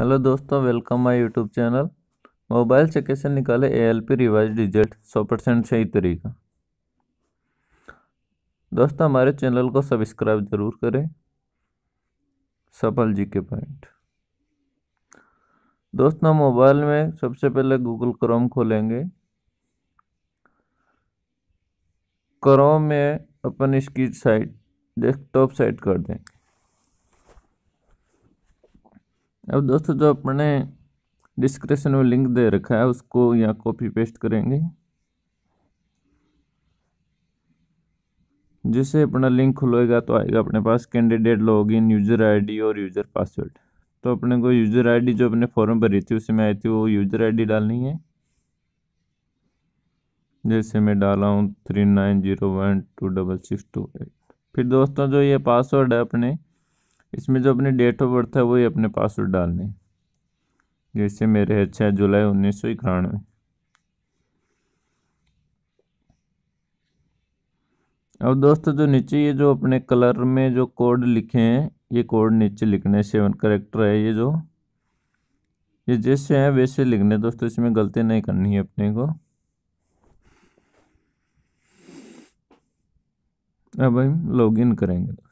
hello दोस्तों welcome my YouTube channel mobile से कैसे निकाले एएलपी रिवाइज रिजल्ट सौ परसेंट सही तरीका दोस्तों हमारे चैनल को सब्सक्राइब जरूर करें सफल जी के पॉइंट दोस्तों मोबाइल में सबसे पहले गूगल क्रोम खोलेंगे क्रोम में अपन इसकी साइट डेस्कटॉप साइट कर देंगे अब दोस्तों जो अपने डिस्क्रिप्शन में लिंक दे रखा है उसको यहाँ कॉपी पेस्ट करेंगे जैसे अपना लिंक खुलेगा तो आएगा अपने पास कैंडिडेट लॉगिन यूज़र आईडी और यूज़र पासवर्ड तो अपने को यूज़र आईडी जो अपने फॉर्म भरी थी उसमें आई थी वो यूज़र आईडी डालनी है जैसे मैं डाला हूँ three nine zero one two double six two eight फिर दोस्तों जो ये पासवर्ड है अपने इसमें जो अपने डेट ऑफ बर्थ है वही अपने पासवर्ड डालने जैसे मेरे है छः जुलाई उन्नीस सौ इक्यानवे अब दोस्तों जो नीचे ये जो अपने कलर में जो कोड लिखे हैं ये कोड नीचे लिखने सेवन करेक्टर है ये जो ये जैसे हैं वैसे लिखने दोस्तों इसमें गलती नहीं करनी है अपने को अब हम लॉगिन करेंगे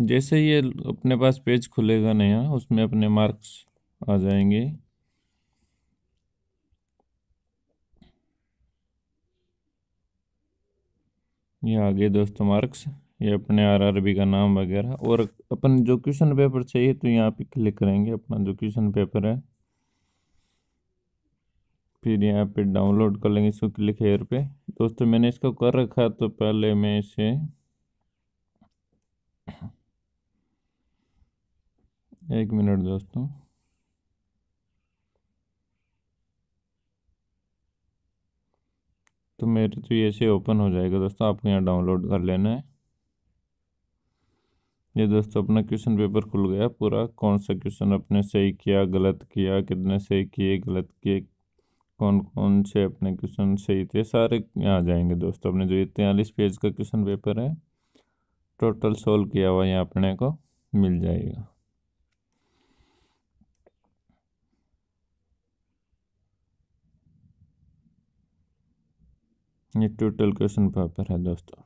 जैसे ये अपने पास पेज खुलेगा नया उसमें अपने मार्क्स आ जाएंगे ये आगे दोस्तों मार्क्स ये अपने आरआरबी का नाम वगैरह और अपन जो क्वेश्चन पेपर चाहिए तो यहाँ पे क्लिक करेंगे अपना जो क्वेश्चन पेपर है फिर यहाँ पे डाउनलोड कर लेंगे इसको क्लिक हेयर पे दोस्तों मैंने इसको कर रखा तो पहले मैं इसे एक मिनट दोस्तों तो मेरे तो ये से ओपन हो जाएगा दोस्तों आपको यहाँ डाउनलोड कर लेना है ये दोस्तों अपना क्वेश्चन पेपर खुल गया पूरा कौन सा क्वेश्चन अपने सही किया गलत किया कितने सही किए गलत किए कौन कौन से अपने क्वेश्चन सही थे सारे यहाँ आ जाएंगे दोस्तों अपने जो ये तेलीस पेज का क्वेश्चन पेपर है टोटल सोल्व किया हुआ यहाँ अपने को मिल जाएगा ये टोटल क्वेश्चन पेपर है दोस्तों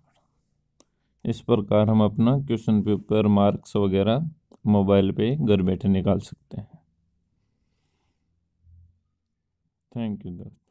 इस प्रकार हम अपना क्वेश्चन पेपर मार्क्स वगैरह मोबाइल पे घर बैठे निकाल सकते हैं थैंक यू दोस्तों